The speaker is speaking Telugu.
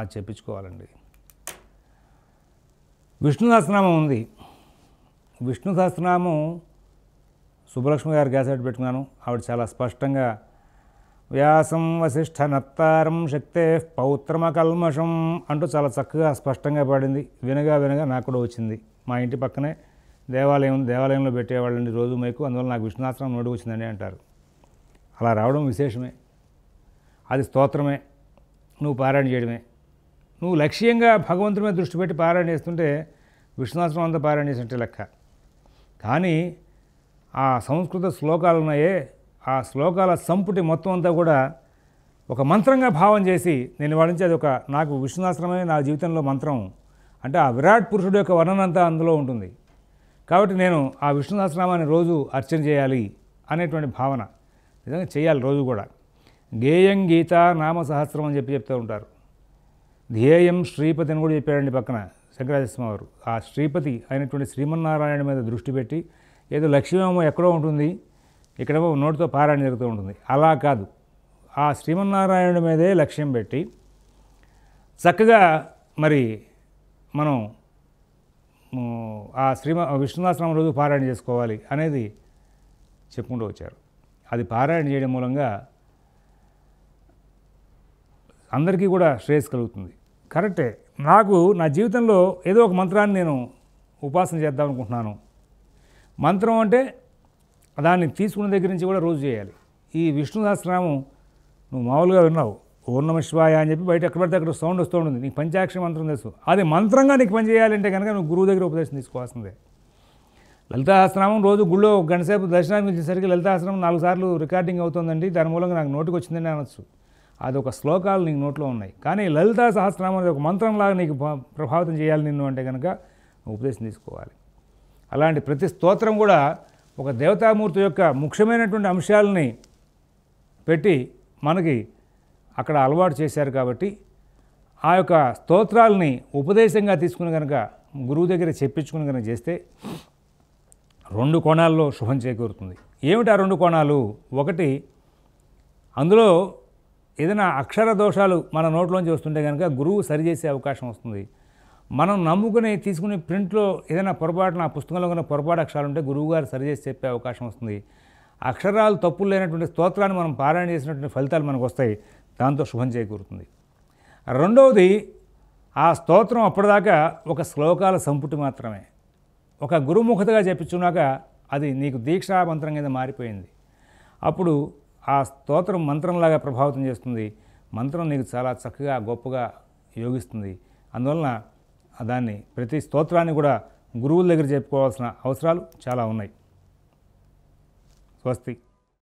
అది చెప్పించుకోవాలండి విష్ణు సహస్రనామం ఉంది విష్ణు సహస్రనామం సుబ్బలక్ష్మి గారు గ్యాసెట్ పెట్టుకున్నాను ఆవిడ చాలా స్పష్టంగా వ్యాసం వశిష్ట నత్తారం శక్తే పౌత్రమ కల్మషం అంటూ చాలా చక్కగా స్పష్టంగా పాడింది వినగా వినగా నాకు కూడా వచ్చింది మా ఇంటి పక్కనే దేవాలయం దేవాలయంలో పెట్టేవాళ్ళండి రోజు మైకు అందువల్ల నాకు విష్ణునాశ్రమం నోటి వచ్చిందని అంటారు అలా రావడం విశేషమే అది స్తోత్రమే నువ్వు పారాయణ చేయడమే నువ్వు లక్ష్యంగా భగవంతుడి మీద దృష్టి పెట్టి పారాయణ చేస్తుంటే విష్ణునాథం అంతా పారాయణ చేసినట్టే లెక్క కానీ ఆ సంస్కృత శ్లోకాలు ఉన్నాయే ఆ శ్లోకాల సంపుటి మొత్తం అంతా కూడా ఒక మంత్రంగా భావం చేసి నేను నుంచి అది ఒక నాకు విష్ణునాశ్రమే నా జీవితంలో మంత్రం అంటే ఆ విరాట్ పురుషుడు యొక్క వర్ణన అంతా అందులో ఉంటుంది కాబట్టి నేను ఆ విష్ణునాశ్రమాన్ని రోజు అర్చన చేయాలి అనేటువంటి భావన నిజంగా చేయాలి రోజు కూడా గేయం గీత నామ సహస్రం అని చెప్పి చెప్తూ ఉంటారు ధ్యేయం శ్రీపతి అని కూడా చెప్పాడండి పక్కన శంకరాజస్వామి వారు ఆ శ్రీపతి అయినటువంటి శ్రీమన్నారాయణ మీద దృష్టి పెట్టి ఏదో లక్ష్యమేమో ఎక్కడో ఉంటుంది ఇక్కడేమో నోటితో పారాయణ జరుగుతూ ఉంటుంది అలా కాదు ఆ శ్రీమన్నారాయణ మీదే లక్ష్యం పెట్టి చక్కగా మరి మనం ఆ శ్రీమ విష్ణుదాశ్రమం రోజు పారాయణ చేసుకోవాలి అనేది చెప్పుకుంటూ వచ్చారు అది పారాయణ చేయడం మూలంగా అందరికీ కూడా శ్రేయస్ కలుగుతుంది కరెక్టే నాకు నా జీవితంలో ఏదో ఒక మంత్రాన్ని నేను ఉపాసన చేద్దాం అనుకుంటున్నాను మంత్రం అంటే దాన్ని తీసుకున్న దగ్గర నుంచి కూడా రోజు చేయాలి ఈ విష్ణు సహస్రనామం నువ్వు మామూలుగా విన్నావు ఓర్ణమ శివాయ అని చెప్పి బయట ఎక్కడ పడితే అక్కడ సౌండ్ వస్తూ ఉంటుంది నీకు పంచాక్షర మంత్రం తెలుసు అది మంత్రంగా నీకు పనిచేయాలంటే కనుక నువ్వు గురువు దగ్గర ఉపదేశం తీసుకోవాల్సిందే లలితాహస్రామం రోజు గుళ్ళో గంటసేపు దర్శనానికి వచ్చేసరికి లలితాహస్రామం నాలుగు సార్లు రికార్డింగ్ అవుతుందండి దాని మూలంగా నాకు నోటుకు వచ్చిందని అనొచ్చు అదొక శ్లోకాలు నీకు నోట్లో ఉన్నాయి కానీ లలితా సహస్రనామం ఒక మంత్రంలాగా నీకు ప్రభావితం చేయాలి నిన్ను అంటే కనుక ఉపదేశం తీసుకోవాలి అలాంటి ప్రతి స్తోత్రం కూడా ఒక దేవతామూర్తి యొక్క ముఖ్యమైనటువంటి అంశాలని పెట్టి మనకి అక్కడ అలవాటు చేశారు కాబట్టి ఆ యొక్క స్తోత్రాలని ఉపదేశంగా తీసుకుని కనుక గురువు దగ్గర చెప్పించుకుని కనుక చేస్తే రెండు కోణాల్లో శుభం చేకూరుతుంది ఏమిటి ఆ రెండు కోణాలు ఒకటి అందులో ఏదైనా అక్షర దోషాలు మన నోట్లోంచి వస్తుంటే కనుక గురువు సరిచేసే అవకాశం వస్తుంది మనం నమ్ముకుని తీసుకుని ప్రింట్లో ఏదైనా పొరపాటున ఆ పుస్తకంలో ఉన్న పొరపాటు అక్షరాలు ఉంటే గురువుగారు సరిచేసి చెప్పే అవకాశం వస్తుంది అక్షరాలు తప్పులు లేనటువంటి స్తోత్రాన్ని మనం పారాయణ చేసినటువంటి ఫలితాలు మనకు వస్తాయి దాంతో శుభం చేకూరుతుంది రెండవది ఆ స్తోత్రం అప్పటిదాకా ఒక శ్లోకాల సంపుటి మాత్రమే ఒక గురుముఖతగా చెప్పించున్నాక అది నీకు దీక్షా మంత్రం కింద మారిపోయింది అప్పుడు ఆ స్తోత్రం మంత్రంలాగా ప్రభావితం చేస్తుంది మంత్రం నీకు చాలా చక్కగా గొప్పగా యోగిస్తుంది అందువలన దాన్ని ప్రతి స్తోత్రాన్ని కూడా గురువుల దగ్గర చెప్పుకోవాల్సిన అవసరాలు చాలా ఉన్నాయి స్వస్తి